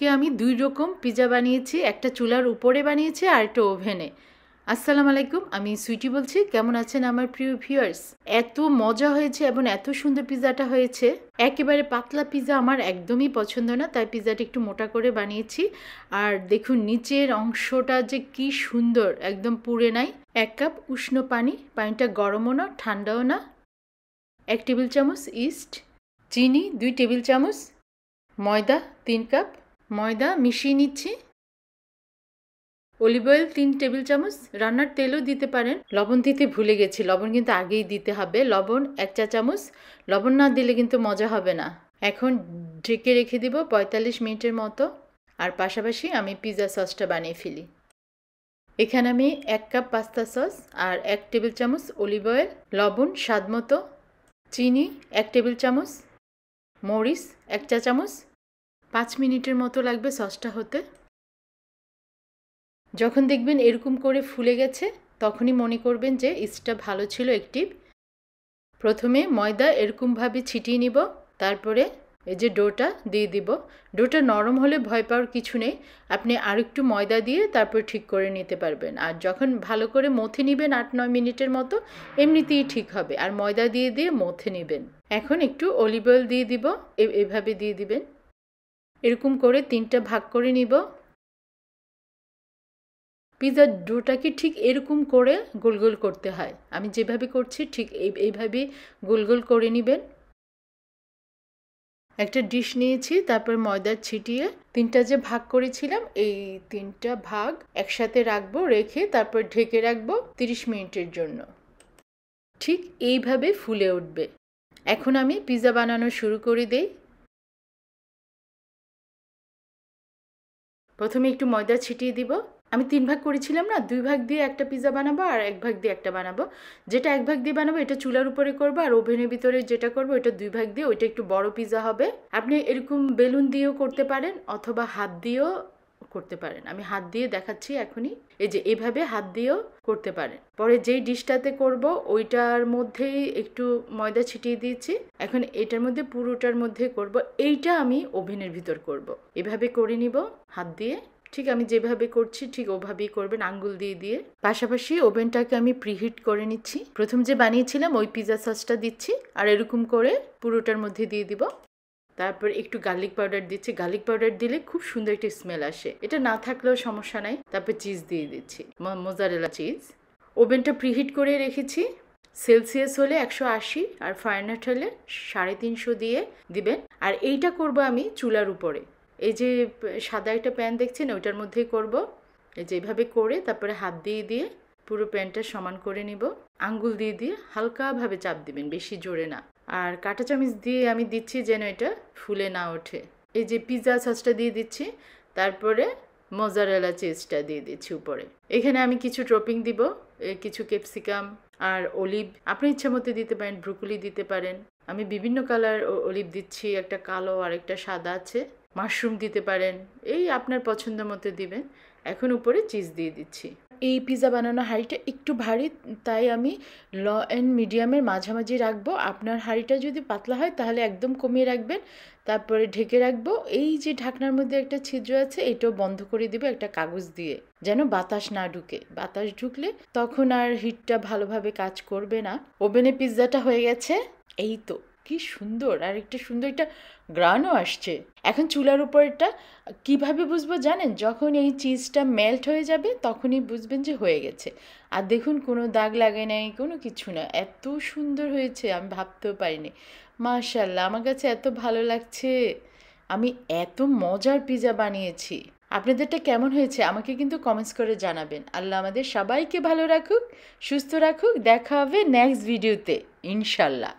আজকে আমি দুই রকম পিজা বানিয়েছি একটা চুলার উপরে বানিয়েছি আর একটা ওভেনে আসসালামু আলাইকুম আমি সুইটি বলছি কেমন আছেন আমার প্রিয় ভিউয়ার্স এত মজা হয়েছে এবং এত সুন্দর পিজাটা হয়েছে একেবারে পাতলা পিজা আমার একদমই পছন্দ না তাই পিজাটা একটু মোটা করে বানিয়েছি আর দেখুন নিচের অংশটা যে কি সুন্দর একদম পুড়ে নাই এক কাপ উষ্ণ পানি পানিটা গরমও না ঠান্ডাও না এক টেবিল চামচ ইস্ট চিনি দুই টেবিল চামচ ময়দা তিন কাপ ময়দা মিশিয়ে নিচ্ছি অলিভ অয়েল তিন টেবিল চামচ রান্নার তেলও দিতে পারেন লবণ দিতে ভুলে গেছি লবণ কিন্তু আগেই দিতে হবে লবণ এক চা চামচ লবণ না দিলে কিন্তু মজা হবে না এখন ঢেকে রেখে দিব ৪৫ মিনিটের মতো আর পাশাপাশি আমি পিৎজা সসটা বানিয়ে ফেলি এখানে আমি এক কাপ পাস্তা সস আর এক টেবিল চামচ অলিভ অয়েল লবণ স্বাদ মতো চিনি এক টেবিল চামচ মরিচ এক চা চামচ পাঁচ মিনিটের মতো লাগবে সসটা হতে যখন দেখবেন এরকম করে ফুলে গেছে তখনই মনে করবেন যে ইস্টটা ভালো ছিল একটি প্রথমে ময়দা এরকমভাবে ছিটিয়ে নিব তারপরে এই যে ডোটা দিয়ে দিব ডোটা নরম হলে ভয় পাওয়ার কিছু নেই আপনি আর একটু ময়দা দিয়ে তারপর ঠিক করে নিতে পারবেন আর যখন ভালো করে মথে নেবেন আট নয় মিনিটের মতো এমনিতেই ঠিক হবে আর ময়দা দিয়ে দিয়ে মথে নেবেন এখন একটু অলিভ অয়েল দিয়ে দিব এভাবে দিয়ে দিবেন এরকম করে তিনটা ভাগ করে নিব পিজার ডোটাকে ঠিক এরকম করে গোল গোল করতে হয় আমি যেভাবে করছি ঠিক এইভাবে গোল গোল করে নেবেন একটা ডিশ নিয়েছি তারপর ময়দা ছিটিয়ে তিনটা যে ভাগ করেছিলাম এই তিনটা ভাগ একসাথে রাখবো রেখে তারপর ঢেকে রাখবো 30 মিনিটের জন্য ঠিক এইভাবে ফুলে উঠবে এখন আমি পিৎজা বানানো শুরু করে দেই প্রথমে একটু ময়দা ছিটিয়ে দিব আমি তিন ভাগ করেছিলাম না দুই ভাগ দিয়ে একটা পিজা বানাবো আর এক ভাগ দিয়ে একটা বানাবো যেটা এক ভাগ দিয়ে বানাবো এটা চুলার উপরে করব আর ওভেনের ভিতরে যেটা করব এটা দুই ভাগ দিয়ে ওইটা একটু বড় পিজা হবে আপনি এরকম বেলুন দিয়েও করতে পারেন অথবা হাত দিয়েও করতে পারেন আমি হাত দিয়ে দেখাচ্ছি এখনই এই যে এভাবে হাত দিয়েও করতে পারেন পরে যেই ডিশটাতে করব ওইটার মধ্যেই একটু ময়দা ছিটিয়ে দিয়েছি এখন এটার মধ্যে পুরোটার মধ্যে করব এইটা আমি ওভেনের ভিতর করব। এভাবে করে নিব হাত দিয়ে ঠিক আমি যেভাবে করছি ঠিক ওভাবেই করবেন আঙ্গুল দিয়ে দিয়ে পাশাপাশি ওভেনটাকে আমি প্রিহিট করে নিচ্ছি প্রথম যে বানিয়েছিলাম ওই পিজা সসটা দিচ্ছি আর এরকম করে পুরোটার মধ্যে দিয়ে দিব তারপর একটু গার্লিক পাউডার দিচ্ছি গার্লিক পাউডার দিলে খুব সুন্দর একটা স্মেল আসে এটা না থাকলেও সমস্যা নাই তারপর চিজ দিয়ে দিচ্ছি মোজারেলা চিজ ওভেনটা প্রিহিট করে রেখেছি সেলসিয়াস হলে একশো আশি আর ফারেনহাইট হলে সাড়ে তিনশো দিয়ে দিবেন আর এইটা করব আমি চুলার উপরে এই যে সাদা একটা প্যান দেখছেন ওইটার মধ্যেই করব এই যে এইভাবে করে তারপরে হাত দিয়ে দিয়ে পুরো প্যানটা সমান করে নিব আঙ্গুল দিয়ে দিয়ে হালকাভাবে চাপ দিবেন বেশি জোরে না আর কাঁটা চামচ দিয়ে আমি দিচ্ছি যেন এটা ফুলে না ওঠে এই যে পিৎজা সসটা দিয়ে দিচ্ছি তারপরে মজারেলা চিজটা দিয়ে দিচ্ছি উপরে এখানে আমি কিছু ট্রপিং দিব কিছু ক্যাপসিকাম আর অলিভ আপনি ইচ্ছা মতো দিতে পারেন ব্রুকুলি দিতে পারেন আমি বিভিন্ন কালার অলিভ দিচ্ছি একটা কালো আর একটা সাদা আছে মাশরুম দিতে পারেন এই আপনার পছন্দ মতো দিবেন এখন উপরে চিজ দিয়ে দিচ্ছি এই পিৎজা বানানোর হাঁড়িটা একটু ভারী তাই আমি ল অ্যান্ড মিডিয়ামের মাঝামাঝি রাখবো আপনার হাঁড়িটা যদি পাতলা হয় তাহলে একদম কমিয়ে রাখবেন তারপরে ঢেকে রাখবো এই যে ঢাকনার মধ্যে একটা ছিদ্র আছে এটাও বন্ধ করে দিব একটা কাগজ দিয়ে যেন বাতাস না ঢুকে বাতাস ঢুকলে তখন আর হিটটা ভালোভাবে কাজ করবে না ওভেনে পিৎজাটা হয়ে গেছে এই তো কি সুন্দর আর একটা সুন্দর একটা গ্রানও আসছে এখন চুলার উপরটা কিভাবে বুঝবো জানেন যখন এই চিজটা মেল্ট হয়ে যাবে তখনই বুঝবেন যে হয়ে গেছে আর দেখুন কোনো দাগ লাগে নাই কোনো কিছু না এত সুন্দর হয়েছে আমি ভাবতেও পারিনি মাশাল্লাহ আমার কাছে এত ভালো লাগছে আমি এত মজার পিজা বানিয়েছি আপনাদেরটা কেমন হয়েছে আমাকে কিন্তু কমেন্টস করে জানাবেন আল্লাহ আমাদের সবাইকে ভালো রাখুক সুস্থ রাখুক দেখা হবে নেক্সট ভিডিওতে ইনশাল্লাহ